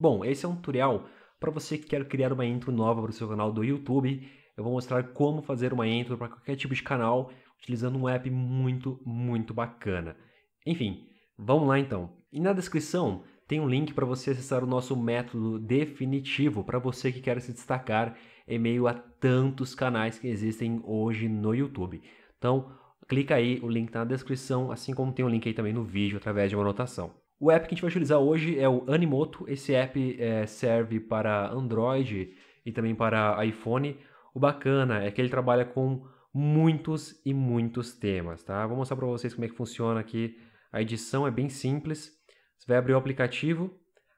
Bom, esse é um tutorial para você que quer criar uma intro nova para o seu canal do YouTube. Eu vou mostrar como fazer uma intro para qualquer tipo de canal utilizando um app muito, muito bacana. Enfim, vamos lá então. E na descrição tem um link para você acessar o nosso método definitivo para você que quer se destacar em meio a tantos canais que existem hoje no YouTube. Então, clica aí, o link está na descrição, assim como tem o um link aí também no vídeo através de uma anotação. O app que a gente vai utilizar hoje é o Animoto. Esse app é, serve para Android e também para iPhone. O bacana é que ele trabalha com muitos e muitos temas, tá? Vou mostrar para vocês como é que funciona aqui. A edição é bem simples. Você vai abrir o aplicativo,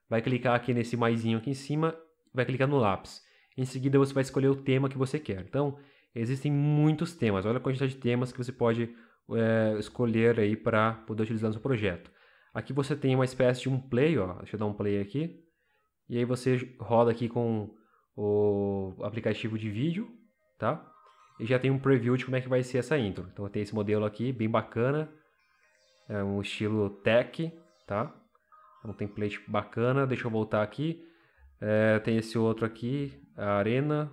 vai clicar aqui nesse maisinho aqui em cima, vai clicar no lápis. Em seguida você vai escolher o tema que você quer. Então, existem muitos temas. Olha a quantidade de temas que você pode é, escolher aí para poder utilizar no seu projeto. Aqui você tem uma espécie de um play, ó. Deixa eu dar um play aqui. E aí você roda aqui com o aplicativo de vídeo, tá? E já tem um preview de como é que vai ser essa intro. Então tem esse modelo aqui, bem bacana. É um estilo tech, tá? Um então, template tipo, bacana. Deixa eu voltar aqui. É, tem esse outro aqui, a Arena.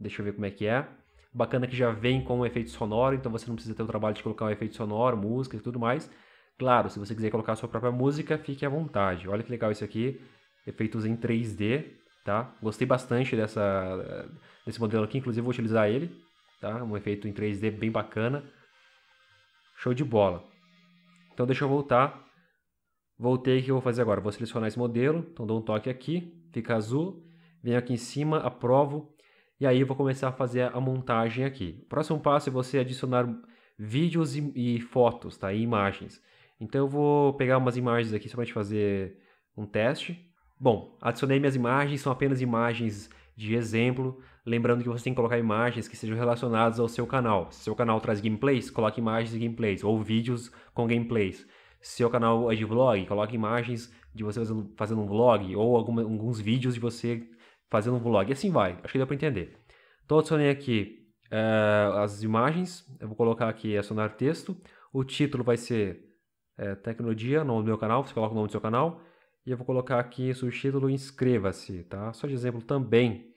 Deixa eu ver como é que é. Bacana que já vem com um efeito sonoro, então você não precisa ter o trabalho de colocar um efeito sonoro, música e tudo mais. Claro, se você quiser colocar sua própria música, fique à vontade. Olha que legal isso aqui, efeitos em 3D, tá? Gostei bastante dessa, desse modelo aqui, inclusive vou utilizar ele, tá? Um efeito em 3D bem bacana. Show de bola. Então deixa eu voltar. Voltei, o que eu vou fazer agora? Vou selecionar esse modelo, então dou um toque aqui, fica azul, venho aqui em cima, aprovo, e aí eu vou começar a fazer a montagem aqui. O próximo passo é você adicionar vídeos e, e fotos, tá? E imagens. Então eu vou pegar umas imagens aqui só para a gente fazer um teste. Bom, adicionei minhas imagens, são apenas imagens de exemplo. Lembrando que você tem que colocar imagens que sejam relacionadas ao seu canal. Se seu canal traz gameplays, coloque imagens de gameplays ou vídeos com gameplays. Se seu canal é de vlog, coloque imagens de você fazendo um vlog ou alguma, alguns vídeos de você fazendo um vlog. E assim vai, acho que deu para entender. Então adicionei aqui uh, as imagens, eu vou colocar aqui adicionar texto. O título vai ser é, Tecnologia, nome do meu canal, você coloca o nome do seu canal. E eu vou colocar aqui o título Inscreva-se, tá? Só de exemplo também.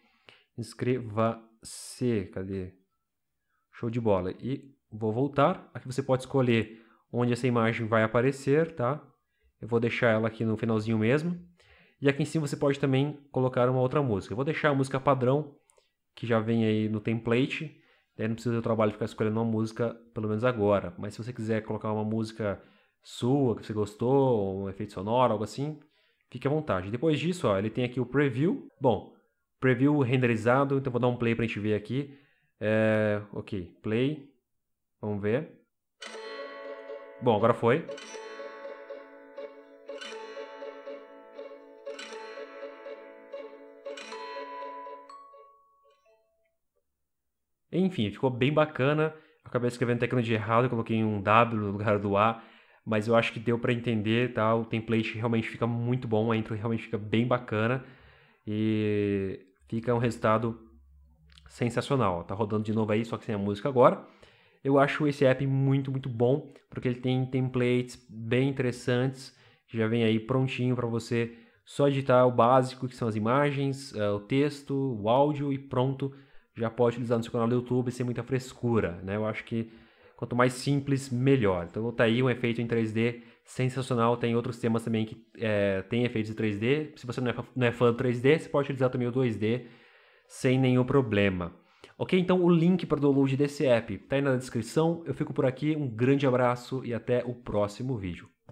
Inscreva-se, cadê? Show de bola. E vou voltar. Aqui você pode escolher onde essa imagem vai aparecer, tá? Eu vou deixar ela aqui no finalzinho mesmo. E aqui em cima você pode também colocar uma outra música. Eu vou deixar a música padrão, que já vem aí no template. Daí não precisa do trabalho de ficar escolhendo uma música, pelo menos agora. Mas se você quiser colocar uma música sua, que você gostou, um efeito sonoro, algo assim, fique à vontade. Depois disso, ó, ele tem aqui o preview. Bom, preview renderizado, então vou dar um play para a gente ver aqui. É, ok, play. Vamos ver. Bom, agora foi. Enfim, ficou bem bacana. Acabei escrevendo tecla de errado, coloquei um W no lugar do A mas eu acho que deu para entender, tá? O template realmente fica muito bom, a intro realmente fica bem bacana e fica um resultado sensacional. Tá rodando de novo aí, só que sem a música agora. Eu acho esse app muito, muito bom, porque ele tem templates bem interessantes, já vem aí prontinho para você só digitar o básico, que são as imagens, eh, o texto, o áudio e pronto, já pode utilizar no seu canal do YouTube sem muita frescura, né? Eu acho que Quanto mais simples, melhor. Então tá aí um efeito em 3D sensacional. Tem outros temas também que é, tem efeitos em 3D. Se você não é, não é fã do 3D, você pode utilizar também o 2D sem nenhum problema. Ok? Então o link para o download desse app está aí na descrição. Eu fico por aqui, um grande abraço e até o próximo vídeo.